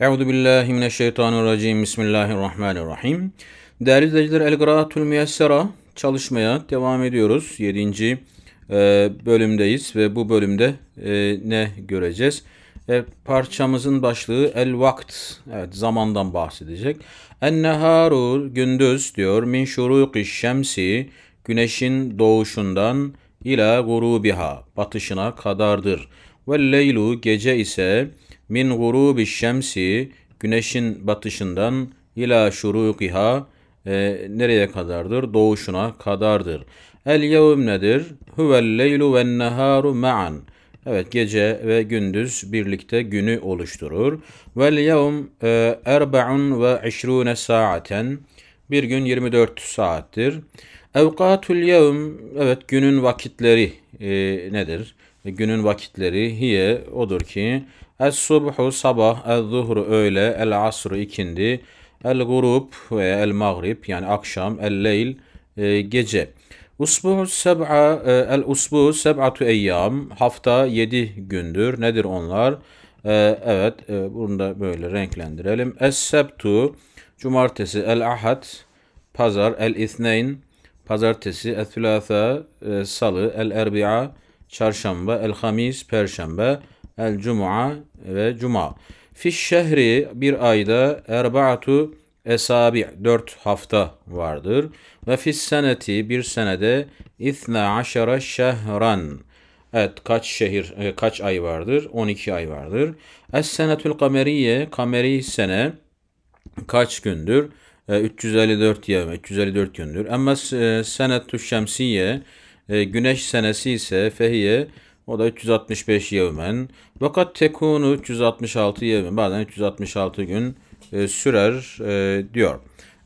Euzu billahi mineşşeytanirracim. Bismillahirrahmanirrahim. Değerli izleyiciler El Qiraatul Müyessera çalışmaya devam ediyoruz. 7. E, bölümdeyiz ve bu bölümde e, ne göreceğiz? E, parçamızın başlığı El Vakt. Evet zamandan bahsedecek. En Neharu gündüz diyor. Min şuruki şemsi güneşin doğuşundan ila gurubiha batışına kadardır. Ve leylu gece ise min gurubi şemsi güneşin batışından ila şurukiha e, nereye kadardır? Doğuşuna kadardır. El yevm nedir? Huvel leylu ve neharu ma'an. Evet gece ve gündüz birlikte günü oluşturur. Vel yevm e, erba'un ve işrune saaten. Bir gün 24 saattir. Evkatul yevm evet günün vakitleri e, nedir? E, günün vakitleri hiye odur ki Es subhu sabah, el zuhru öğle, el asru ikindi, el grup veya el mağrib yani akşam, el leyl e, gece. Usbuhu seb'a, e, el usbu seb'atu eyyam, hafta yedi gündür. Nedir onlar? E, evet, e, bunu da böyle renklendirelim. Es sebtu, cumartesi, el ahad, pazar, el ithneyn, pazartesi, el thülâtha, e, salı, el erbi'a, çarşamba, el hamis, perşembe, El cuma ve cuma. Fiş şehri bir ayda erba'atu esabi dört hafta vardır. Ve fis seneti bir senede ithne aşara şehran. Evet kaç şehir e, kaç ay vardır? 12 ay vardır. Es senetül kameriye kameri sene kaç gündür? 354 ya 354 gündür. Ama e, senetü şemsiye e, güneş senesi ise fehiye o da 365 yevmen. Vakat tekunu 366 yevmen. Bazen 366 gün e, sürer e, diyor.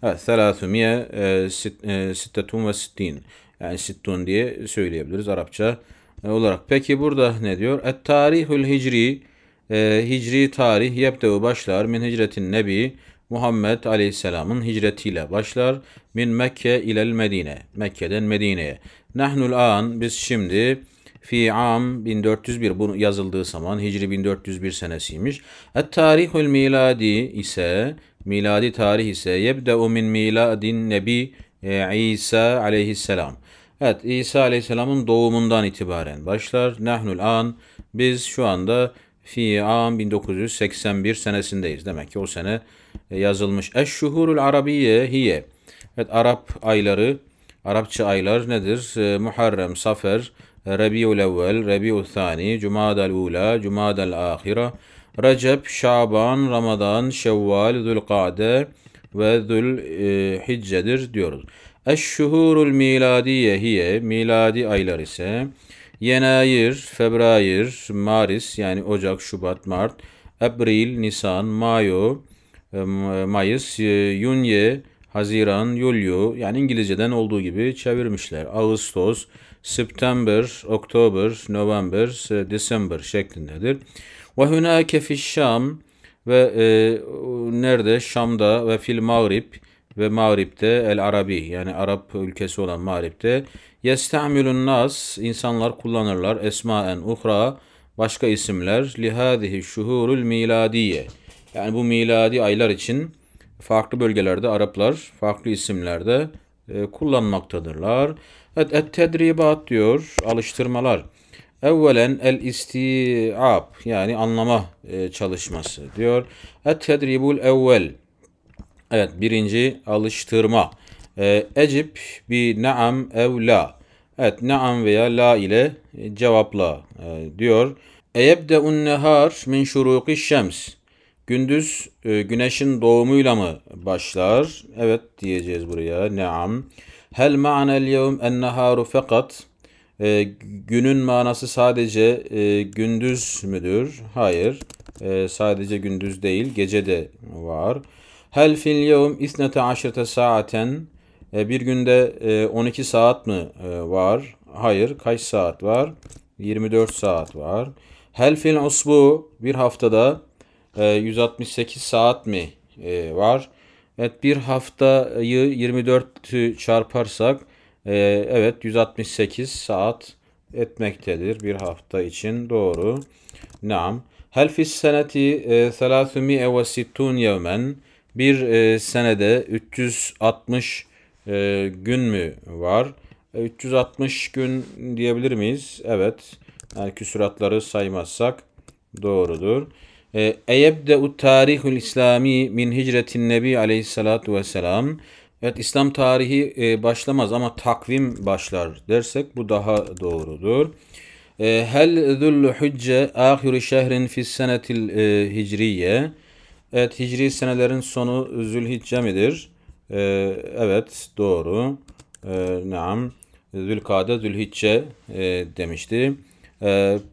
Evet, selasumiye e, e, sittetun ve sittin. Yani sittun diye söyleyebiliriz Arapça e, olarak. Peki burada ne diyor? Et tarihül hicri. E, hicri tarih yebdeu başlar min hicretin nebi. Muhammed Aleyhisselam'ın hicretiyle başlar. Min Mekke ilel Medine. Mekke'den Medine'ye. Nahnul an biz şimdi fi am 1401 bu yazıldığı zaman Hicri 1401 senesiymiş. Et tarihul miladi ise miladi tarih ise yebdeu min miladin nebi e, İsa aleyhisselam. Evet İsa aleyhisselamın doğumundan itibaren başlar. Nahnul an biz şu anda fi am 1981 senesindeyiz. Demek ki o sene e, yazılmış. Eşşuhurul Arabiye hiye. Evet Arap ayları, Arapça aylar nedir? E, Muharrem, Safer, Rabiul Evvel, Rabiul Thani, Cumada'l Ula, Cumada'l Ahira, Recep, Şaban, Ramazan, Şevval, Zülkade ve Zülhicce'dir diyoruz. Eşşuhurul miladiye hiye, miladi aylar ise Yenayir, Febrayir, Maris yani Ocak, Şubat, Mart, Ebril, Nisan, Mayo, Mayıs, Yunye, Haziran, Yulyo yani İngilizceden olduğu gibi çevirmişler. Ağustos, September, October, November, e, December şeklindedir. Ve hunake fi Şam ve e, nerede? Şam'da ve fil Mağrib ve Mağrib'de el Arabi yani Arap ülkesi olan Mağrib'de yestamilun nas insanlar kullanırlar esmaen uhra başka isimler lihadihi şuhurul miladiye yani bu miladi aylar için farklı bölgelerde Araplar farklı isimlerde e, kullanmaktadırlar. Evet, et tedribat diyor, alıştırmalar. Evvelen el istiab yani anlama e, çalışması diyor. Et tedribul evvel. Evet birinci alıştırma. E, ecip bi naam evla la. Evet naam veya la ile e, cevapla e, diyor. Eyebde'un nehar min şuruki şems. Gündüz e, güneşin doğumuyla mı başlar? Evet diyeceğiz buraya. Naam. Hel ma'anel yevm en naharu fakat e, ee, günün manası sadece e, gündüz müdür? Hayır. E, sadece gündüz değil, gece de var. Hel fil yevm isnete aşırte saaten e, bir günde e, 12 saat mi e, var? Hayır. Kaç saat var? 24 saat var. Hel fil usbu bir haftada e, 168 saat mi e, var? Evet bir haftayı 24 çarparsak e, evet 168 saat etmektedir bir hafta için doğru. Nam. Hel fis seneti 360 e, yevmen bir e, senede 360 gün mü var? 360 gün diyebilir miyiz? Evet. Yani küsuratları saymazsak doğrudur. Ee, eyebde'u tarihul İslami min hicretin nebi aleyhissalatu vesselam. Evet İslam tarihi e, başlamaz ama takvim başlar dersek bu daha doğrudur. Ee, hel zul hücce ahiru şehrin fis senetil e, hicriye. Evet hicri senelerin sonu zülhicce midir? Ee, evet doğru. E, naam. Zülkade zülhicce e, demişti.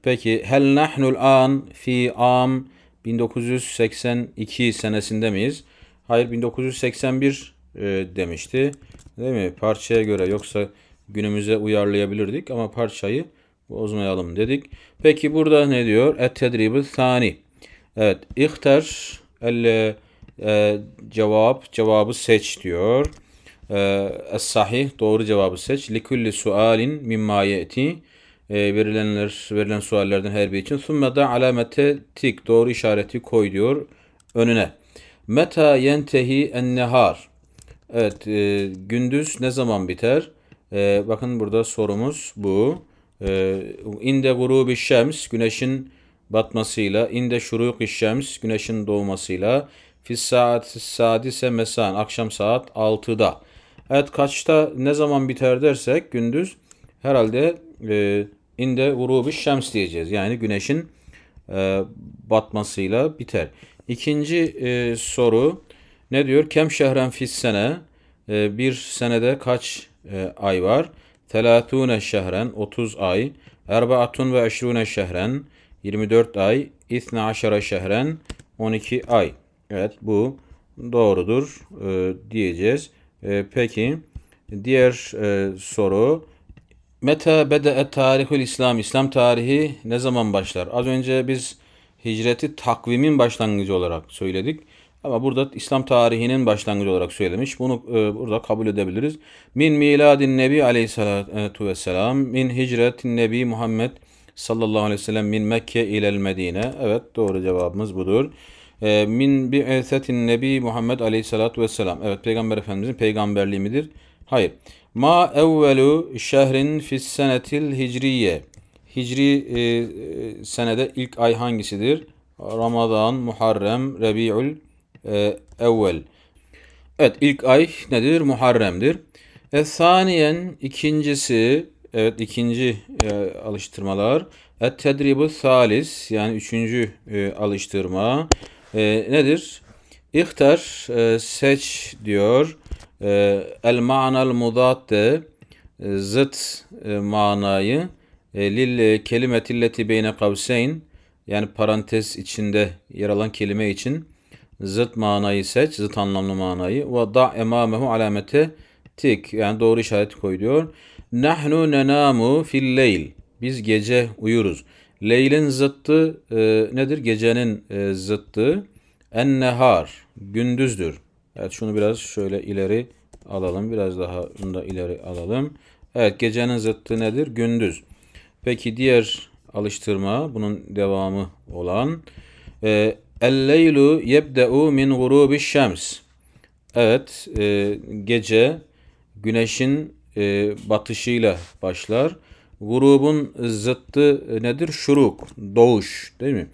peki hel nahnul an fi am 1982 senesinde miyiz? Hayır 1981 e, demişti. Değil mi? Parçaya göre yoksa günümüze uyarlayabilirdik ama parçayı bozmayalım dedik. Peki burada ne diyor? Et tedribi sani. Evet. İhter el e, cevap cevabı seç diyor. E, es sahih doğru cevabı seç. Likulli sualin mimma yeti e, verilenler, verilen suallerden her biri için. Sümme da alamete tik doğru işareti koy diyor önüne. Meta yentehi en Evet e, gündüz ne zaman biter? E, bakın burada sorumuz bu. E, inde gurubi şems güneşin batmasıyla, inde şuruk şems güneşin doğmasıyla, fis saat sadise mesan akşam saat 6'da. Evet kaçta ne zaman biter dersek gündüz herhalde e, inde vurubi şems diyeceğiz. Yani güneşin e, batmasıyla biter. İkinci e, soru ne diyor? Kem şehren fis sene e, bir senede kaç e, ay var? Telatune şehren 30 ay. Erbaatun ve eşrune şehren 24 ay. İthne aşara şehren 12 ay. Evet bu doğrudur e, diyeceğiz. E, peki diğer e, soru Meta bede'e tarihül İslam. İslam tarihi ne zaman başlar? Az önce biz hicreti takvimin başlangıcı olarak söyledik. Ama burada İslam tarihinin başlangıcı olarak söylemiş. Bunu e, burada kabul edebiliriz. Min miladin nebi aleyhissalatu vesselam. Min hicretin nebi Muhammed sallallahu aleyhi ve sellem min Mekke ilel Medine. Evet doğru cevabımız budur. E, min bi'esetin nebi Muhammed aleyhissalatu vesselam. Evet peygamber efendimizin peygamberliği midir? Hayır. Ma evvelu şehrin fis senetil hicriye. Hicri e, e senede ilk ay hangisidir? Ramazan, Muharrem, Rebi'ül e, evvel. Evet ilk ay nedir? Muharrem'dir. E, saniyen ikincisi, evet ikinci e, alıştırmalar. Et tedribu salis yani üçüncü e, alıştırma e, nedir? İhtar e, seç diyor. Ee, el ma'nal mudat de e, zıt e, manayı e, lil kelimetilleti beyne kavseyn yani parantez içinde yer alan kelime için zıt manayı seç, zıt anlamlı manayı. Ve da emamehu alamete tik yani doğru işaret koy diyor. Nahnu nenamu fil leyl. Biz gece uyuruz. Leylin zıttı e, nedir? Gecenin e, zıttı en nehar gündüzdür. Evet şunu biraz şöyle ileri alalım. Biraz daha bunu da ileri alalım. Evet gecenin zıttı nedir? Gündüz. Peki diğer alıştırma bunun devamı olan e, El-leylu yebde'u min gurubi şems. Evet e, gece güneşin e, batışıyla başlar. Grubun zıttı nedir? Şuruk, doğuş değil mi?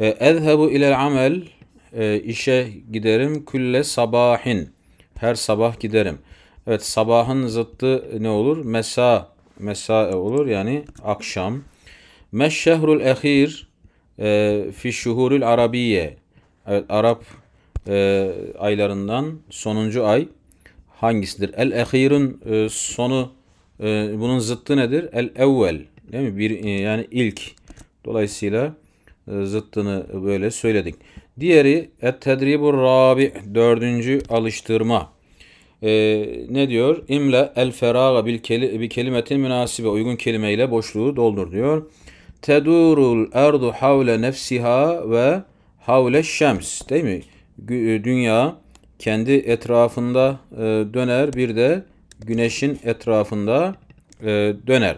E, Ezhebu ile amel e, işe giderim külle sabahin. Her sabah giderim. Evet sabahın zıttı ne olur? Mesa mesa olur yani akşam. Meşşehrul şehrul ehir e, fi şuhurul arabiye. Evet Arap e, aylarından sonuncu ay hangisidir? El ehirun e, sonu e, bunun zıttı nedir? El evvel değil mi? Bir, e, yani ilk. Dolayısıyla e, zıttını böyle söyledik. Diğeri et tedribur rabi dördüncü alıştırma. Ee, ne diyor? İmle el feraga bil keli, bir kelimetin münasibe uygun kelimeyle boşluğu doldur diyor. Tedurul erdu havle nefsiha ve havle şems değil mi? E, dünya kendi etrafında e, döner bir de güneşin etrafında döner.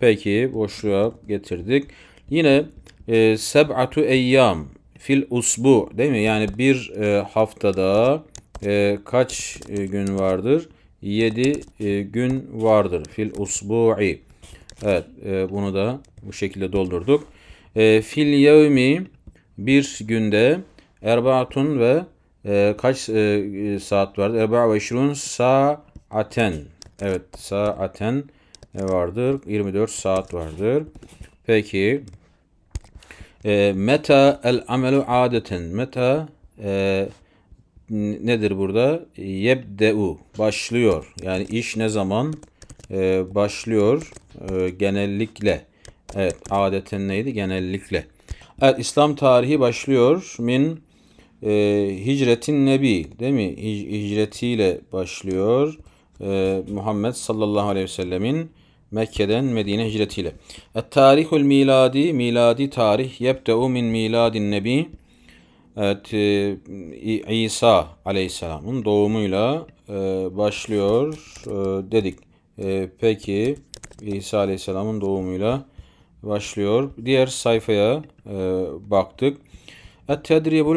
Peki boşluğa getirdik. Yine e, seb'atu eyyam fil usbu değil mi? Yani bir e, haftada e, kaç e, gün vardır? 7 e, gün vardır. Fil usbu'i. Evet e, bunu da bu şekilde doldurduk. E, fil yevmi bir günde erbatun ve e, kaç e, e, saat vardır Erba ve saaten. Evet saaten e, vardır. 24 saat vardır. Peki. E, meta el amelu adeten. Meta e, nedir burada? Yebdeu. Başlıyor. Yani iş ne zaman e, başlıyor? E, genellikle. Evet. Adeten neydi? Genellikle. Evet. İslam tarihi başlıyor. Min e, hicretin nebi. Değil mi? hicretiyle başlıyor. E, Muhammed sallallahu aleyhi ve sellemin Mekke'den Medine hicretiyle. Et miladi miladi tarih yebdeu min miladin nebi Evet, e, İsa Aleyhisselam'ın doğumuyla e, başlıyor e, dedik. peki İsa Aleyhisselam'ın doğumuyla başlıyor. Diğer sayfaya baktık. et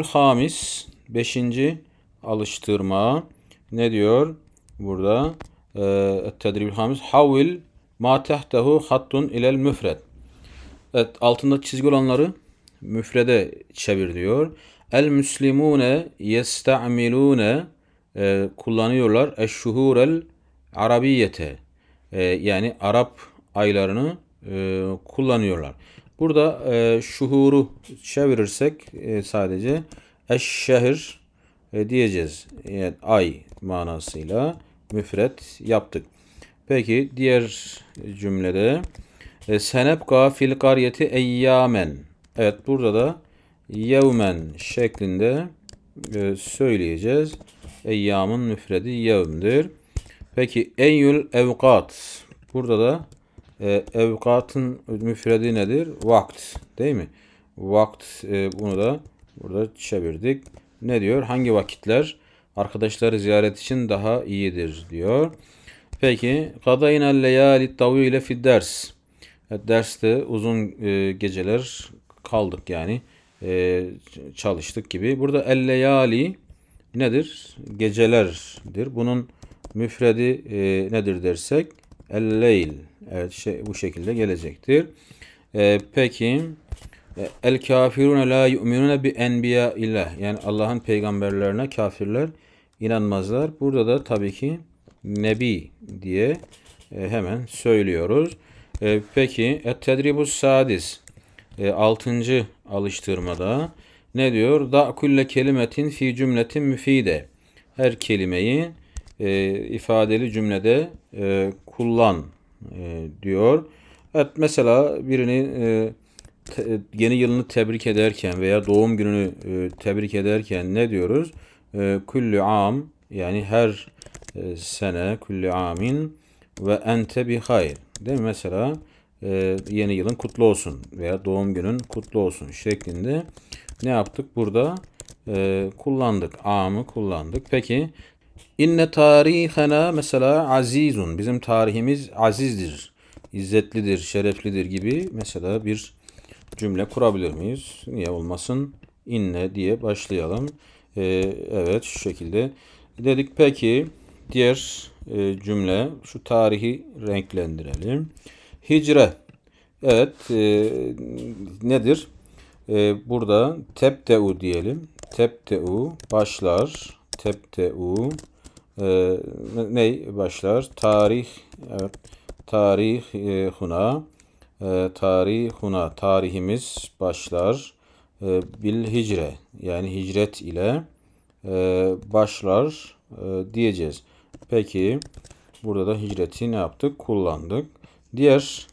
Hamis beşinci alıştırma ne diyor burada? Et-Tedribul Hamis Havil Ma tehtehu hattun ilel müfred. Evet altında çizgi olanları müfrede çevir diyor. El müslimune yesta'milune e, kullanıyorlar. Eşşuhurel arabiyete. E, yani Arap aylarını e, kullanıyorlar. Burada e, şuhuru çevirirsek e, sadece eşşehir e, diyeceğiz. Yani ay manasıyla müfret yaptık. Peki diğer cümlede e, senebka fil karyeti eyyamen. Evet burada da yevmen şeklinde e, söyleyeceğiz. Eyyamın müfredi yevmdir. Peki eyyül evkat. Burada da e, evkatın müfredi nedir? Vakt değil mi? Vakt e, bunu da burada çevirdik. Ne diyor? Hangi vakitler arkadaşları ziyaret için daha iyidir diyor. Peki. Kadayna leyali tavile fid ders. E, derste uzun e, geceler kaldık yani. E, çalıştık gibi. Burada el leyali nedir? Gecelerdir. Bunun müfredi e, nedir dersek el Evet şey, bu şekilde gelecektir. E, peki e, el kafirun la yu'minune bi enbiya ilah. Yani Allah'ın peygamberlerine kafirler inanmazlar. Burada da tabii ki nebi diye e, hemen söylüyoruz. E, peki et-tedribus sadis 6. E, alıştırmada ne diyor? Da kulle kelimetin fi cümletin müfide. Her kelimeyi e, ifadeli cümlede e, kullan e, diyor. Evet, mesela birini e, te, yeni yılını tebrik ederken veya doğum gününü e, tebrik ederken ne diyoruz? E, küllü am yani her e, sene kulli amin ve ente bi hayr. Değil mi? Mesela e, yeni yılın kutlu olsun veya doğum günün kutlu olsun şeklinde ne yaptık? Burada e, kullandık. Am'ı kullandık. Peki inne tarihena mesela azizun. Bizim tarihimiz azizdir. İzzetlidir, şereflidir gibi mesela bir cümle kurabilir miyiz? Niye olmasın? İnne diye başlayalım. Ee, evet şu şekilde. Dedik peki diğer e, cümle şu tarihi renklendirelim. Hicre. Evet e, nedir? E, burada tebteu diyelim. Tebteu başlar. Tebteu e, ne başlar? Tarih evet, tarih e, huna e, tarihuna tarihimiz başlar e, bil hicre yani hicret ile e, başlar e, diyeceğiz. Peki burada da hicreti ne yaptık? Kullandık. Diğer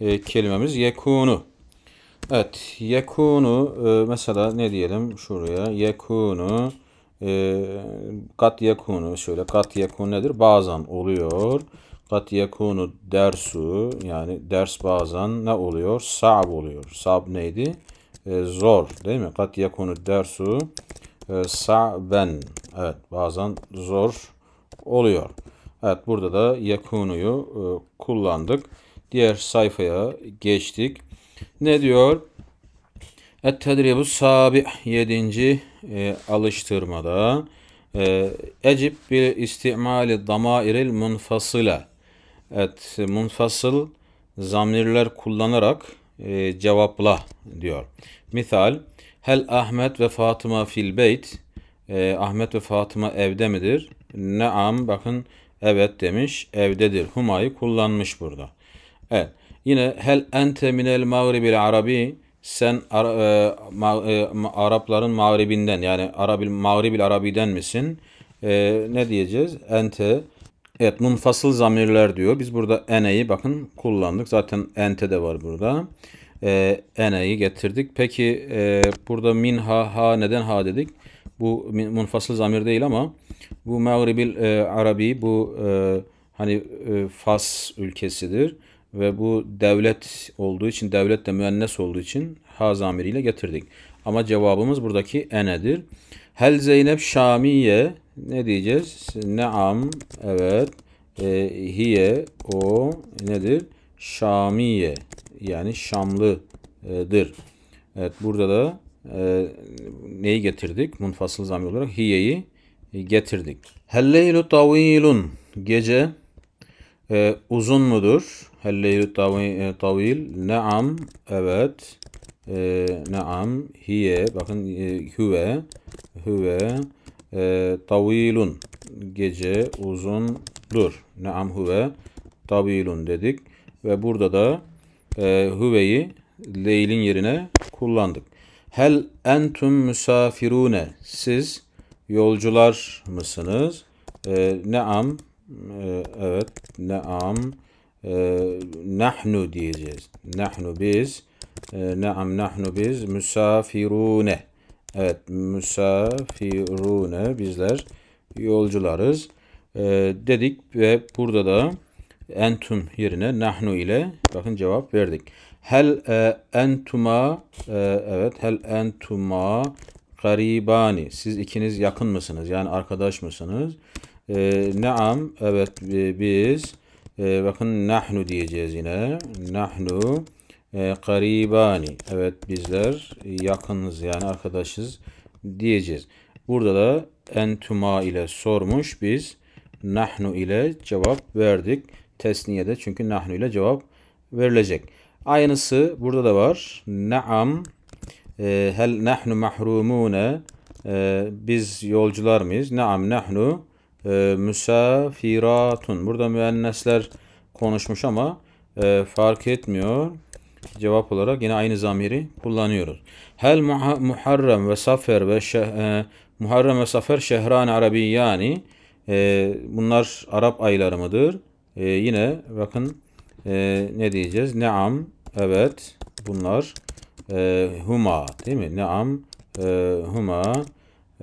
e, kelimemiz yekunu. Evet yekunu e, mesela ne diyelim şuraya yekunu e, kat yekunu şöyle kat yekun nedir? Bazen oluyor. Kat yekunu dersu yani ders bazen ne oluyor? Sab oluyor. Sab neydi? E, zor değil mi? Kat yekunu dersu e, ben Evet bazen zor oluyor. Evet burada da yakunuyu e, kullandık. Diğer sayfaya geçtik. Ne diyor? Et tedribu sabi 7. E, alıştırmada e, ecib bir istimali damairil munfasıla et munfasıl zamirler kullanarak e, cevapla diyor. Misal Hel Ahmet ve Fatıma fil beyt e, Ahmet ve Fatıma evde midir? Naam bakın evet demiş evdedir. Humayı kullanmış burada. Evet. Yine hel ente minel mağribil arabi sen Ara, e, ma, e, Arapların mağribinden yani Arabil mağribil arabiden misin? E, ne diyeceğiz? Ente Evet munfasıl zamirler diyor. Biz burada ene'yi bakın kullandık. Zaten ente de var burada. E, ene'yi getirdik. Peki e, burada min ha ha neden ha dedik? bu munfasıl zamir değil ama bu Mağribil e, Arabi bu e, hani e, Fas ülkesidir ve bu devlet olduğu için devlet de müennes olduğu için ha zamiriyle getirdik. Ama cevabımız buradaki enedir. Hel Zeynep Şamiye ne diyeceğiz? neam evet. E, hiye o nedir? Şamiye yani Şamlıdır. Evet burada da e, neyi getirdik? Munfasıl zamir olarak hiyeyi e, getirdik. Helleylu tavilun gece e, uzun mudur? Helleylu e, tavil naam evet e, naam hiye bakın e, hüve hüve e, tavilun gece uzundur. Naam hüve tavilun dedik ve burada da e, hüveyi leylin yerine kullandık. Hel entum misafirune. Siz yolcular mısınız? E, neam. E, evet. Neam. E, nahnu diyeceğiz. Nahnu biz. E, neam nahnu biz. Misafirune. Evet. Misafirune. Bizler yolcularız. E, dedik ve burada da entum yerine nahnu ile bakın cevap verdik. Hel e, entuma e, evet hel entuma garibani. Siz ikiniz yakın mısınız? Yani arkadaş mısınız? E, naam evet e, biz e, bakın nahnu diyeceğiz yine. Nahnu e, Evet bizler yakınız yani arkadaşız diyeceğiz. Burada da entuma ile sormuş biz nahnu ile cevap verdik. Tesniyede çünkü nahnu ile cevap verilecek. Aynısı burada da var. Naam e, hel nahnu mahrumune biz yolcular mıyız? Naam nahnu e, müsafiratun. Burada müennesler konuşmuş ama e, fark etmiyor. Cevap olarak yine aynı zamiri kullanıyoruz. Hel muha, muharrem ve safer ve şeh, e, muharrem ve safer şehran arabi yani e, bunlar Arap ayları mıdır? yine bakın e, ne diyeceğiz? Neam, evet bunlar e, huma değil mi? Neam, e, huma,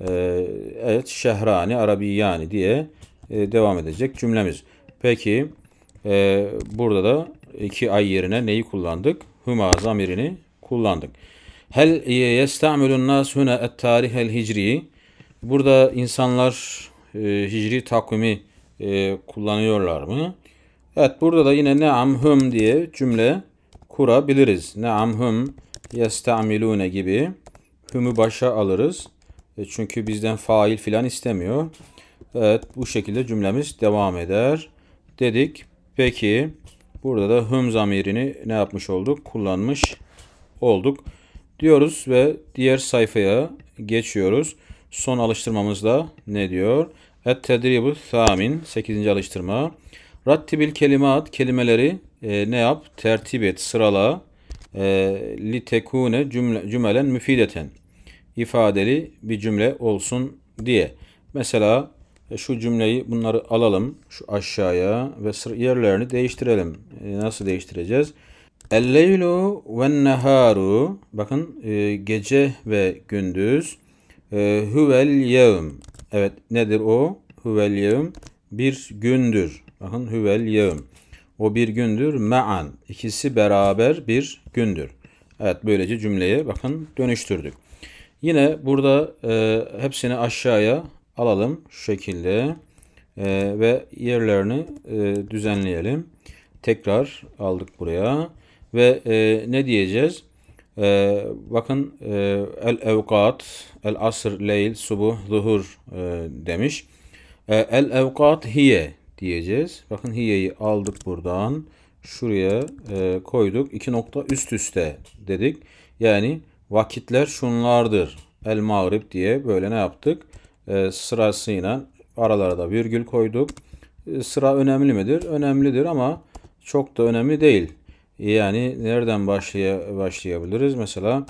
e, evet şehrani, arabiyani diye e, devam edecek cümlemiz. Peki e, burada da iki ay yerine neyi kullandık? Huma zamirini kullandık. Hel e, yestamilun nasuna huna et tarih el hicri. Burada insanlar e, hicri takvimi e, kullanıyorlar mı? Evet burada da yine ne'amhum diye cümle kurabiliriz. Ne'amhum yesta'milune gibi hümü başa alırız. E çünkü bizden fail filan istemiyor. Evet bu şekilde cümlemiz devam eder. Dedik peki burada da hüm zamirini ne yapmış olduk? Kullanmış olduk diyoruz ve diğer sayfaya geçiyoruz. Son alıştırmamızda ne diyor? Et tedribu thamin 8. alıştırma. Rattibil kelimat kelimeleri e, ne yap? Tertip et, sırala. E, litekune cümle, cümelen müfideten. ifadeli bir cümle olsun diye. Mesela e, şu cümleyi bunları alalım şu aşağıya ve sır yerlerini değiştirelim. E, nasıl değiştireceğiz? el ve neharu bakın e, gece ve gündüz e, huvel yevm evet nedir o? Huvel yevm bir gündür. Bakın hüvel yevm. O bir gündür me'an. İkisi beraber bir gündür. Evet böylece cümleye bakın dönüştürdük. Yine burada e, hepsini aşağıya alalım şu şekilde e, ve yerlerini e, düzenleyelim. Tekrar aldık buraya ve e, ne diyeceğiz? E, bakın e, el evkat, el asr, leyl, subuh, zuhur e, demiş. E, el evkat hiye diyeceğiz. Bakın hiyeyi aldık buradan. Şuraya e, koyduk. İki nokta üst üste dedik. Yani vakitler şunlardır. El mağrib diye böyle ne yaptık? E, sırasıyla aralara da virgül koyduk. E, sıra önemli midir? Önemlidir ama çok da önemli değil. Yani nereden başlaya, başlayabiliriz? Mesela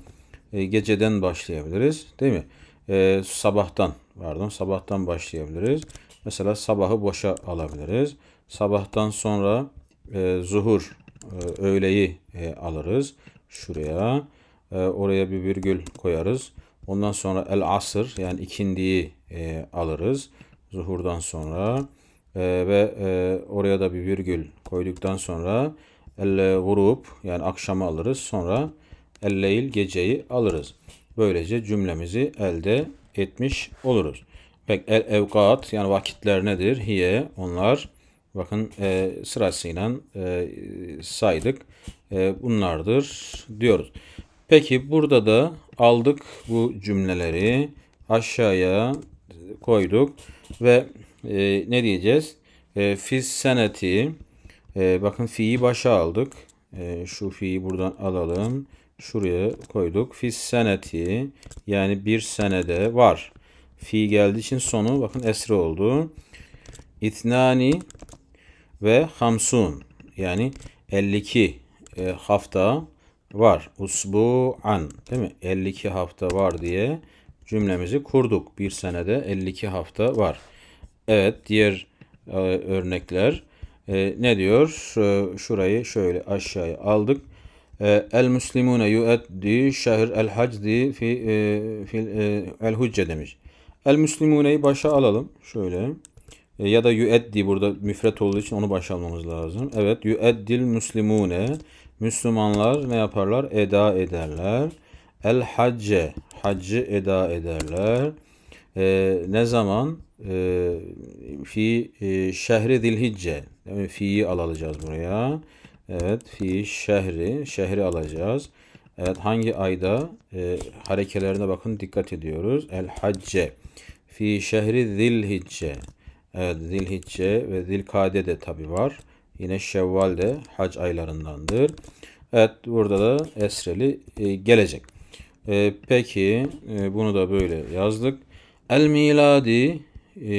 e, geceden başlayabiliriz değil mi? E, sabahtan pardon sabahtan başlayabiliriz. Mesela sabahı boşa alabiliriz. Sabahtan sonra e, zuhur e, öğleyi e, alırız. Şuraya e, oraya bir virgül koyarız. Ondan sonra el asır yani ikindiyi e, alırız. Zuhurdan sonra e, ve e, oraya da bir virgül koyduktan sonra el vurup yani akşamı alırız. Sonra el leyl geceyi alırız. Böylece cümlemizi elde etmiş oluruz. Pek el evkat yani vakitler nedir? Hiye onlar bakın e, sırasıyla e, saydık. E, bunlardır diyoruz. Peki burada da aldık bu cümleleri aşağıya koyduk ve e, ne diyeceğiz? E, fiz seneti e, bakın fi'yi başa aldık. E, şu fi'yi buradan alalım. Şuraya koyduk. Fiz seneti yani bir senede var fi geldiği için sonu bakın esre oldu. İtnani ve hamsun yani 52 e, hafta var. Usbu'an değil mi? 52 hafta var diye cümlemizi kurduk. Bir senede 52 hafta var. Evet diğer e, örnekler e, ne diyor? E, şurayı şöyle aşağıya aldık. E, el Müslimune yu'eddi şehir el hacdi fi, e, e el hucce demiş. El Müslimuneyi başa alalım. Şöyle. E, ya da yüeddi burada müfret olduğu için onu başa almamız lazım. Evet yüeddil Müslimune. Müslümanlar ne yaparlar? Eda ederler. El hacce. Haccı eda ederler. E, ne zaman? E, fi e, şehri dilhicce. Yani fi'yi alacağız buraya. Evet fi şehri. Şehri alacağız. Evet hangi ayda e, harekelerine bakın dikkat ediyoruz. El hacce fi şehri zilhicce. Evet zilhicce ve zilkade de tabi var. Yine şevval de hac aylarındandır. Evet burada da esreli e, gelecek. E, peki e, bunu da böyle yazdık. El miladi e,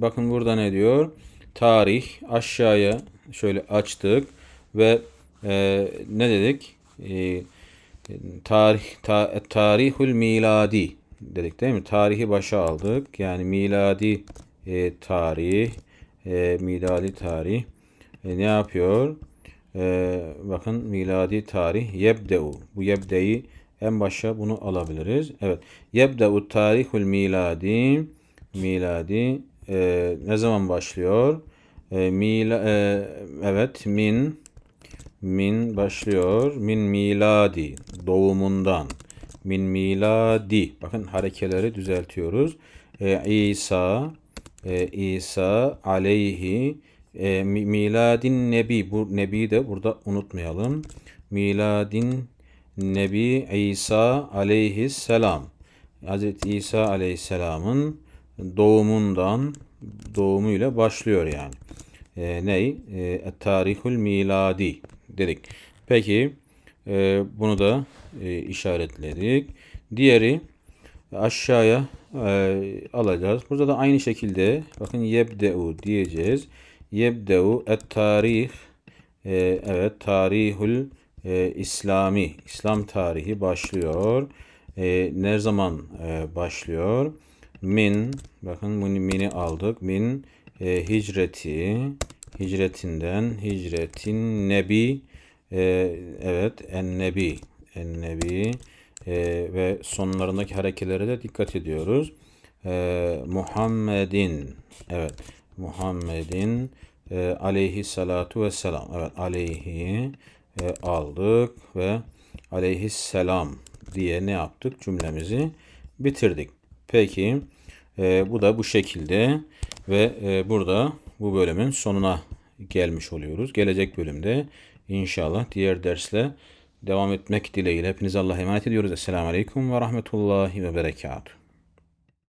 bakın burada ne diyor? Tarih aşağıya şöyle açtık ve e, ne dedik? E, tarih ta, tarihul miladi dedik değil mi? Tarihi başa aldık. Yani miladi e, tarih e, miladi tarih e, ne yapıyor? E, bakın miladi tarih yebdeu. Bu yebdeyi en başa bunu alabiliriz. Evet. Yebdeu tarihul miladi miladi e, ne zaman başlıyor? E, mila, e, evet min min başlıyor. Min miladi doğumundan min miladi. Bakın harekeleri düzeltiyoruz. E, İsa e, İsa aleyhi e, miladin nebi. Bu nebi de burada unutmayalım. Miladin nebi İsa aleyhisselam. Hazreti İsa aleyhisselamın doğumundan doğumuyla başlıyor yani. E, ney? E, tarihul miladi dedik. Peki e, bunu da e, işaretledik. Diğeri aşağıya e, alacağız. Burada da aynı şekilde bakın yebdeu diyeceğiz. Yebdeu et tarih e, evet tarihul e, İslami İslam tarihi başlıyor. E, ne zaman e, başlıyor? Min bakın mini aldık. Min e, hicreti hicretinden hicretin nebi ee, evet ennebi. Ennebi. Ee, ve sonlarındaki harekelere de dikkat ediyoruz. Ee, Muhammedin. Evet. Muhammedin e, aleyhissalatu vesselam. Evet aleyhi e, aldık ve aleyhisselam diye ne yaptık? Cümlemizi bitirdik. Peki e, bu da bu şekilde ve e, burada bu bölümün sonuna gelmiş oluyoruz. Gelecek bölümde İnşallah diğer dersle devam etmek dileğiyle hepinize Allah'a emanet ediyoruz. Esselamu Aleyküm ve Rahmetullahi ve Berekatuhu.